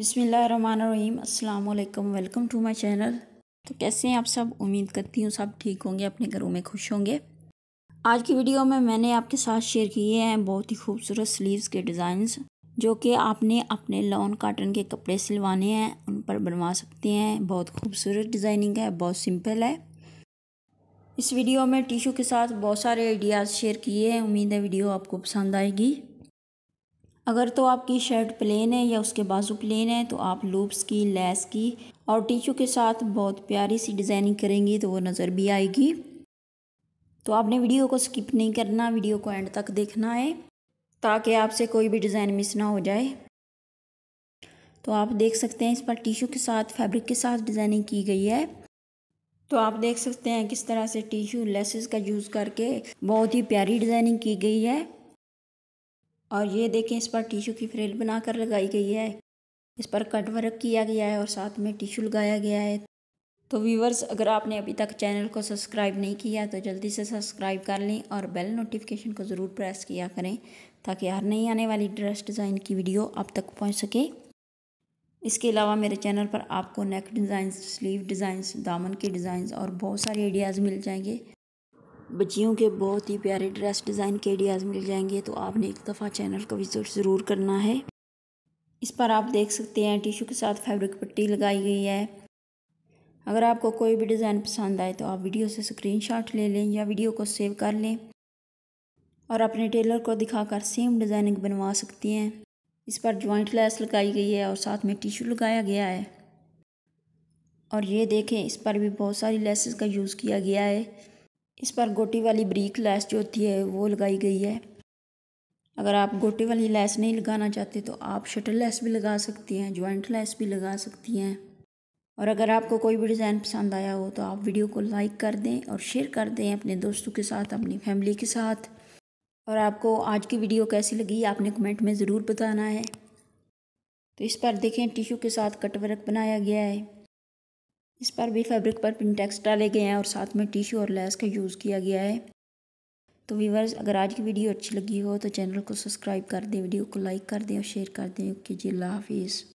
बिसमीम् अल्लाम welcome to my channel तो कैसे हैं आप सब उम्मीद करती हूँ सब ठीक होंगे अपने घरों में खुश होंगे आज की वीडियो में मैंने आपके साथ शेयर किए हैं बहुत ही खूबसूरत स्लीव्स के डिज़ाइंस जो कि आपने अपने लॉन काटन के कपड़े सिलवाने हैं उन पर बनवा सकते हैं बहुत खूबसूरत डिज़ाइनिंग है बहुत सिंपल है इस वीडियो में टिशू के साथ बहुत सारे आइडियाज़ शेयर किए हैं उम्मीद है वीडियो आपको पसंद आएगी अगर तो आपकी शर्ट प्लेन है या उसके बाजू प्लेन है तो आप लूप्स की लेस की और टीचू के साथ बहुत प्यारी सी डिज़ाइनिंग करेंगी तो वो नज़र भी आएगी तो आपने वीडियो को स्किप नहीं करना वीडियो को एंड तक देखना है ताकि आपसे कोई भी डिज़ाइन मिस ना हो जाए तो आप देख सकते हैं इस पर टीशू के साथ फैब्रिक के साथ डिज़ाइनिंग की गई है तो आप देख सकते हैं किस तरह से टीशू लेसेस का यूज़ करके बहुत ही प्यारी डिज़ाइनिंग की गई है और ये देखें इस पर टिशू की फ्रेल बनाकर लगाई गई है इस पर कट वर्क किया गया है और साथ में टिशू लगाया गया है तो व्यूवर्स अगर आपने अभी तक चैनल को सब्सक्राइब नहीं किया तो जल्दी से सब्सक्राइब कर लें और बेल नोटिफिकेशन को ज़रूर प्रेस किया करें ताकि हर नई आने वाली ड्रेस डिज़ाइन की वीडियो आप तक पहुँच सके इसके अलावा मेरे चैनल पर आपको नेक डिज़ाइन स्लीव डिज़ाइंस दामन के डिज़ाइंस और बहुत सारे आइडियाज़ मिल जाएंगे बच्चियों के बहुत ही प्यारे ड्रेस डिज़ाइन के आइडियाज़ मिल जाएंगे तो आपने एक दफ़ा चैनल का विज़िट ज़रूर करना है इस पर आप देख सकते हैं टिशू के साथ फैब्रिक पट्टी लगाई गई है अगर आपको कोई भी डिज़ाइन पसंद आए तो आप वीडियो से स्क्रीनशॉट ले लें या वीडियो को सेव कर लें और अपने टेलर को दिखाकर सेम डिज़ाइनिंग बनवा सकती हैं इस पर जॉइंट लेस लगाई गई है और साथ में टिशू लगाया गया है और ये देखें इस पर भी बहुत सारी लेसेस का यूज़ किया गया है इस पर गोटी वाली ब्रीक लैस जो होती है वो लगाई गई है अगर आप गोटी वाली लैस नहीं लगाना चाहते तो आप शटल लैस भी लगा सकती हैं ज्वाइंट लैस भी लगा सकती हैं और अगर आपको कोई भी डिज़ाइन पसंद आया हो तो आप वीडियो को लाइक कर दें और शेयर कर दें अपने दोस्तों के साथ अपनी फैमिली के साथ और आपको आज की वीडियो कैसी लगी आपने कमेंट में ज़रूर बताना है तो इस पर देखें टिशू के साथ कटवर्क बनाया गया है इस पर भी फैब्रिक पर पिनटेक्स डाले गए हैं और साथ में टिश्यू और लेस का यूज़ किया गया है तो व्यूवर्स अगर आज की वीडियो अच्छी लगी हो तो चैनल को सब्सक्राइब कर दें वीडियो को लाइक कर दें और शेयर कर दें कीजिए अल्लाह हाफिज़